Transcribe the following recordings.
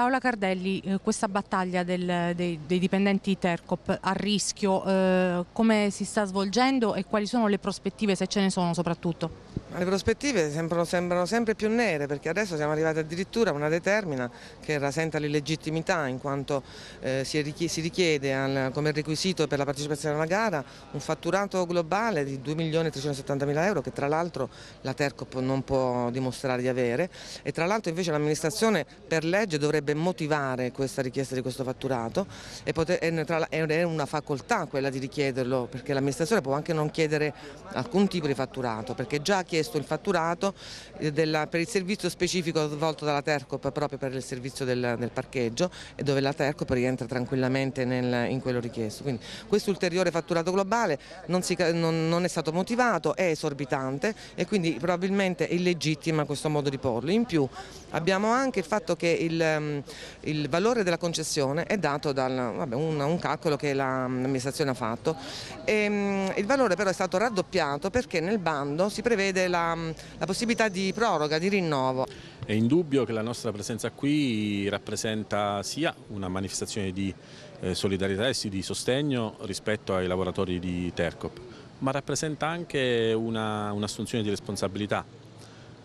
Paola Cardelli, eh, questa battaglia del, dei, dei, dipendenti Tercop a rischio, eh, come si sta svolgendo e quali sono le prospettive, se ce ne sono soprattutto? Le prospettive sembrano, sembrano, sempre più nere perché adesso siamo arrivati addirittura a una determina che rasenta l'illegittimità in quanto eh, si, richiede, si richiede al, come requisito per la partecipazione alla gara un fatturato globale di 2.370.000 euro che tra l'altro la Tercop non può dimostrare di avere e tra l'altro invece l'amministrazione per legge dovrebbe motivare questa richiesta di questo fatturato e poter, è una facoltà quella di richiederlo perché l'amministrazione può anche non chiedere alcun tipo di fatturato perché già chiede richiesto il fatturato eh, della, per il servizio specifico svolto dalla Tercop proprio per il servizio del, del parcheggio e dove la Tercop rientra tranquillamente nel, in quello richiesto. Quindi questo ulteriore fatturato globale non, si, non, non, è stato motivato, è esorbitante e quindi probabilmente è illegittima questo modo di porlo. In più abbiamo anche il fatto che il, ehm, il valore della concessione è dato da un, un, calcolo che l'amministrazione ha fatto. E, ehm, il valore però è stato raddoppiato perché nel bando si prevede la, mm, la possibilità di proroga, di rinnovo. È indubbio che la nostra presenza qui rappresenta sia una manifestazione di eh, solidarietà e di sostegno rispetto ai lavoratori di Tercop, ma rappresenta anche un'assunzione una di responsabilità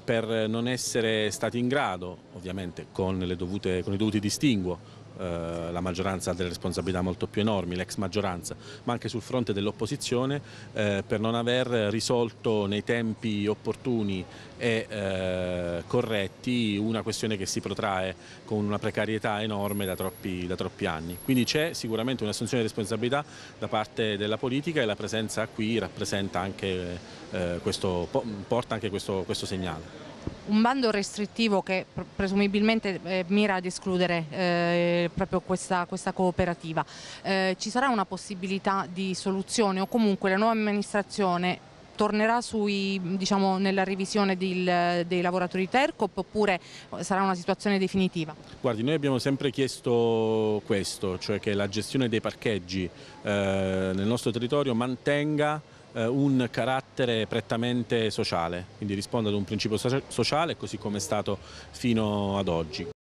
per non essere stati in grado, ovviamente con, dovute, con i dovuti distinguo, eh, la maggioranza ha delle responsabilità molto più enormi, l'ex maggioranza, ma anche sul fronte dell'opposizione eh, per non aver risolto nei tempi opportuni e eh, corretti una questione che si protrae con una precarietà enorme da troppi, da troppi anni. Quindi c'è sicuramente un'assunzione di responsabilità da parte della politica e la presenza qui rappresenta anche, eh, questo, porta anche questo, questo segnale un bando restrittivo che presumibilmente eh, mira ad escludere eh, proprio questa, questa cooperativa. Eh, ci sarà una possibilità di soluzione o comunque la nuova amministrazione tornerà sui, diciamo, nella revisione del, dei lavoratori Tercop oppure eh, sarà una situazione definitiva? Guardi, noi abbiamo sempre chiesto questo, cioè che la gestione dei parcheggi eh, nel nostro territorio mantenga eh, un carattere prettamente sociale, quindi risponde ad un principio sociale così come è stato fino ad oggi.